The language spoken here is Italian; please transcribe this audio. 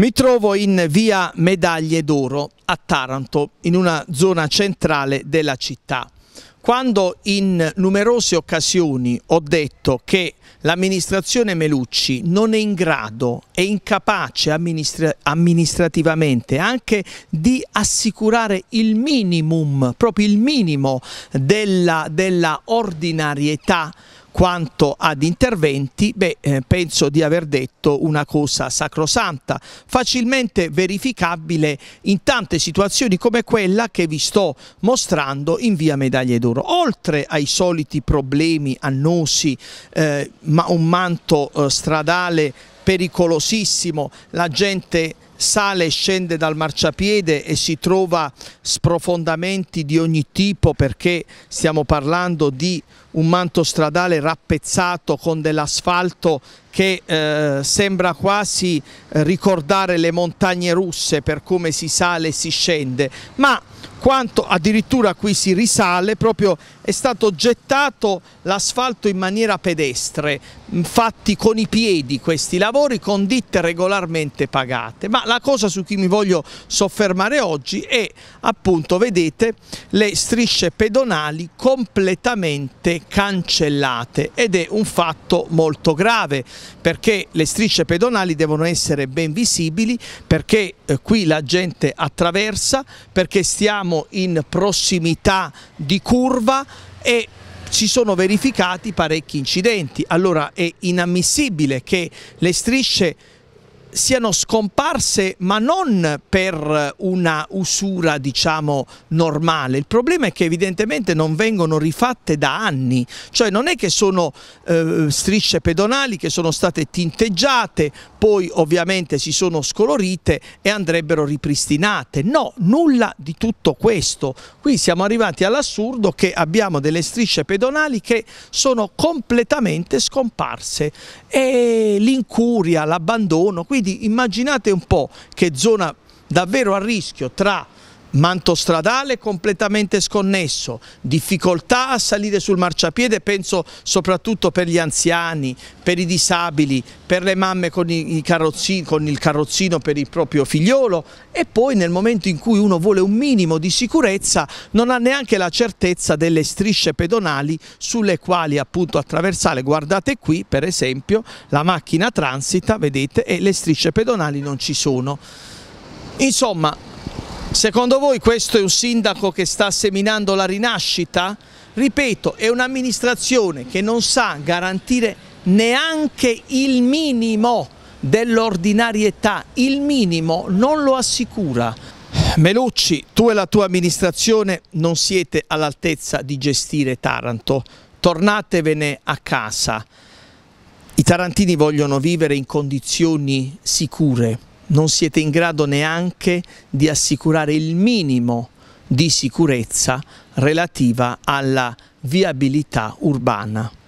Mi trovo in via Medaglie d'Oro a Taranto, in una zona centrale della città. Quando in numerose occasioni ho detto che l'amministrazione Melucci non è in grado, è incapace amministra amministrativamente anche di assicurare il minimum, proprio il minimo della, della ordinarietà quanto ad interventi, beh, eh, penso di aver detto una cosa sacrosanta, facilmente verificabile in tante situazioni come quella che vi sto mostrando in via Medaglie d'Oro. Oltre ai soliti problemi annosi, eh, ma un manto eh, stradale pericolosissimo, la gente sale e scende dal marciapiede e si trova sprofondamenti di ogni tipo perché stiamo parlando di un manto stradale rappezzato con dell'asfalto che eh, sembra quasi ricordare le montagne russe per come si sale e si scende, ma quanto addirittura qui si risale, proprio è stato gettato l'asfalto in maniera pedestre, fatti con i piedi questi lavori, con ditte regolarmente pagate. Ma la cosa su cui mi voglio soffermare oggi è appunto, vedete, le strisce pedonali completamente cancellate ed è un fatto molto grave perché le strisce pedonali devono essere ben visibili, perché eh, qui la gente attraversa, perché stiamo siamo in prossimità di curva e si sono verificati parecchi incidenti. Allora è inammissibile che le strisce siano scomparse ma non per una usura diciamo normale il problema è che evidentemente non vengono rifatte da anni cioè non è che sono eh, strisce pedonali che sono state tinteggiate poi ovviamente si sono scolorite e andrebbero ripristinate no nulla di tutto questo qui siamo arrivati all'assurdo che abbiamo delle strisce pedonali che sono completamente scomparse e l'incuria l'abbandono quindi immaginate un po' che zona davvero a rischio tra manto stradale completamente sconnesso, difficoltà a salire sul marciapiede, penso soprattutto per gli anziani, per i disabili, per le mamme con, con, il carrozzino per il proprio figliolo e poi nel momento in cui uno vuole un minimo di sicurezza non ha neanche la certezza delle strisce pedonali sulle quali appunto attraversare. Guardate qui per esempio la macchina transita, vedete, e le strisce pedonali non ci sono. Insomma, Secondo voi questo è un sindaco che sta seminando la rinascita? Ripeto, è un'amministrazione che non sa garantire neanche il minimo dell'ordinarietà, il minimo non lo assicura. Melucci, tu e la tua amministrazione non siete all'altezza di gestire Taranto, tornatevene a casa. I tarantini vogliono vivere in condizioni sicure non siete in grado neanche di assicurare il minimo di sicurezza relativa alla viabilità urbana.